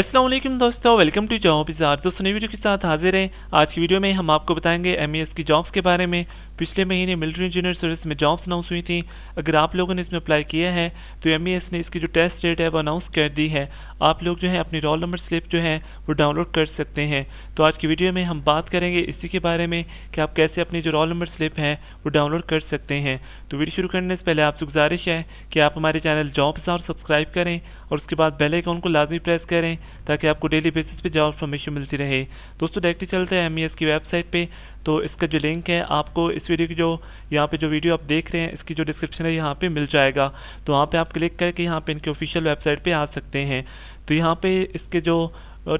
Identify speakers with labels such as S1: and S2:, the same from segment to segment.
S1: असलम दोस्तों welcome to job इजार दोस्तों नई वीडियो के साथ हाजिर हैं आज की वीडियो में हम आपको बताएंगे एम की जॉब्स के बारे में पिछले महीने मिलिट्री इंजीनियर सर्विस में जॉब्स अनाउंस हुई थी अगर आप लोगों ने इसमें अप्लाई किया है तो एम ने इसकी जो टेस्ट डेट है वो अनाउंस कर दी है आप लोग जो है अपनी रोल नंबर स्लिप जो है वो डाउनलोड कर सकते हैं तो आज की वीडियो में हम बात करेंगे इसी के बारे में कि आप कैसे अपनी जो रोल नंबर स्लिप है वो डाउनलोड कर सकते हैं तो वीडियो शुरू करने से पहले आपसे गुजारिश है कि आप हमारे चैनल जॉब इजार सब्सक्राइब करें और उसके बाद बेल आइकॉन को लाजमी प्रेस करें ताकि आपको डेली बेसिस पे जॉब इन्फॉर्मेशन मिलती रहे दोस्तों डायरेक्टली चलते हैं एम e की वेबसाइट पे तो इसका जो लिंक है आपको इस वीडियो की जो यहाँ पे जो वीडियो आप देख रहे हैं इसकी जो डिस्क्रिप्शन है यहाँ पे मिल जाएगा तो वहाँ पर आप क्लिक करके यहाँ पर इनके ऑफिशियल वेबसाइट पर आ सकते हैं तो यहाँ पर इसके जो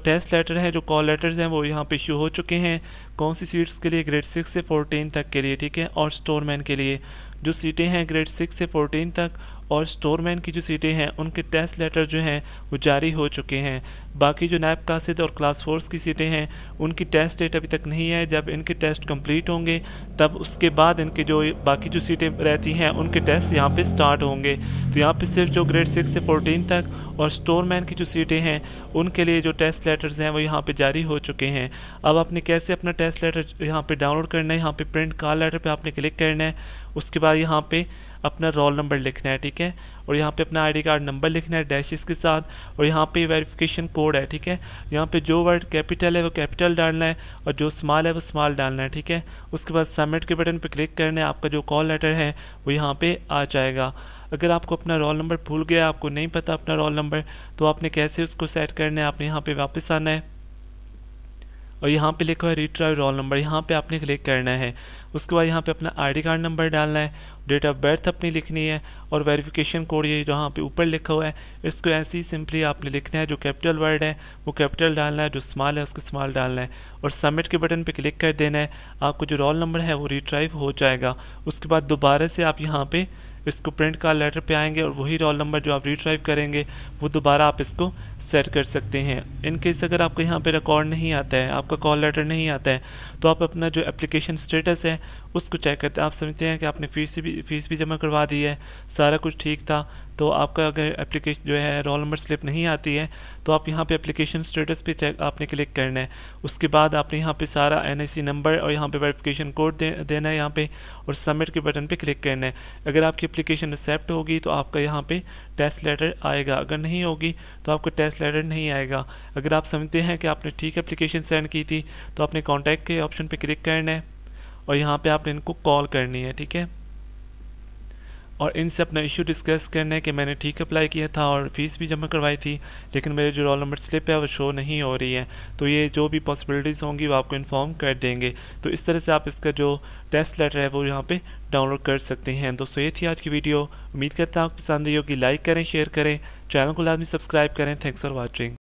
S1: टेस्ट लेटर हैं जो कॉल लेटर्स हैं वो यहाँ पे इशू हो चुके हैं कौन सी सीट्स के लिए ग्रेड सिक्स से फोर्टीन तक के लिए ठीक है और स्टोरमैन के लिए जो सीटें हैं ग्रेड सिक्स से फोर्टीन तक और स्टोरमैन की जो सीटें हैं उनके टेस्ट लेटर जो हैं वो जारी हो चुके हैं बाकी जो नायब कासिद और क्लास फोर्स की सीटें हैं उनकी टेस्ट डेट अभी तक नहीं आए जब इनके टेस्ट कंप्लीट होंगे तब उसके बाद इनके जो बाकी जो सीटें रहती हैं उनके टेस्ट यहाँ पे स्टार्ट होंगे तो यहाँ पे सिर्फ जो ग्रेड सिक्स से फोर्टीन तक और स्टोरमैन की जो सीटें हैं उनके लिए जो टेस्ट लेटर्स हैं वो यहाँ पर जारी हो चुके हैं अब आपने कैसे अपना टेस्ट लेटर यहाँ पर डाउनलोड करना है यहाँ पर प्रिंट कार लेटर पर आपने क्लिक करना है उसके बाद यहाँ पर अपना रोल नंबर लिखना है ठीक है और यहाँ पे अपना आईडी कार्ड नंबर लिखना है डैशेस के साथ और यहाँ पे वेरिफिकेशन कोड है ठीक है यहाँ पे जो वर्ड कैपिटल है वो कैपिटल डालना है और जो स्मॉल है वो स्मॉल डालना है ठीक है उसके बाद सबमिट के बटन पर क्लिक करना है आपका जो कॉल लेटर है वो यहाँ पर आ जाएगा अगर आपको अपना रोल नंबर भूल गया आपको नहीं पता अपना रोल नंबर तो आपने कैसे उसको सेट करना है आपने यहाँ पर वापस आना है और यहाँ पे लिखा है रिट्राइव रोल नंबर यहाँ पे आपने क्लिक करना है उसके बाद यहाँ पे अपना आईडी कार्ड नंबर डालना है डेट ऑफ बर्थ अपनी लिखनी है और वेरिफिकेशन कोड ये जहाँ पे ऊपर लिखा हुआ है इसको ऐसे ही सिंपली आपने लिखना है जो कैपिटल वर्ड है वो कैपिटल डालना है जो स्मॉल है उसको स्मॉल डालना है और सबमिट के बटन पे क्लिक कर देना है आपको जो रोल नंबर है वो रिट्राइव हो जाएगा उसके बाद दोबारा से आप यहाँ पर इसको प्रिंट का लेटर पे आएंगे और वही रोल नंबर जो आप रिट्राइव करेंगे वो दोबारा आप इसको सेट कर सकते हैं इन केस अगर आपको यहाँ पे रिकॉर्ड नहीं आता है आपका कॉल लेटर नहीं आता है तो आप अपना जो एप्लीकेशन स्टेटस है उसको चेक करते हैं आप समझते हैं कि आपने फीस भी फीस भी जमा करवा दी है सारा कुछ ठीक था तो आपका अगर एप्लीकेशन जो है रोल नंबर स्लिप नहीं आती है तो आप यहाँ पे एप्लीकेशन स्टेटस पे चेक आपने क्लिक करना है उसके बाद आपने यहाँ पे सारा एनआईसी नंबर और यहाँ पे वेरिफिकेशन कोड दे, देना है यहाँ पे और सबमिट के बटन पे क्लिक करना है अगर आपकी एप्लीकेशन एक्सेप्ट होगी तो आपका यहाँ पे टेस्ट लेटर आएगा अगर नहीं होगी तो आपको टेस्ट लेटर नहीं आएगा अगर आप समझते हैं कि आपने ठीक एप्लीकेशन सेंड की थी तो आपने कॉन्टैक्ट के ऑप्शन पर क्लिक करना है और यहाँ पर आपने इनको कॉल करनी है ठीक है और इनसे अपना इशू डिस्कस करने के कि मैंने ठीक अप्लाई किया था और फ़ीस भी जमा करवाई थी लेकिन मेरे जो रोल नंबर स्लिप है वो शो नहीं हो रही है तो ये जो भी पॉसिबिलिटीज़ होंगी वो आपको इन्फॉर्म कर देंगे तो इस तरह से आप इसका जो टेस्ट लेटर है वो यहाँ पे डाउनलोड कर सकते हैं दोस्तों ये थी आज की वीडियो उम्मीद करता हूँ पसंद आई होगी लाइक करें शेयर करें चैनल को लाजमी सब्सक्राइब करें थैंक्स फॉर वॉचिंग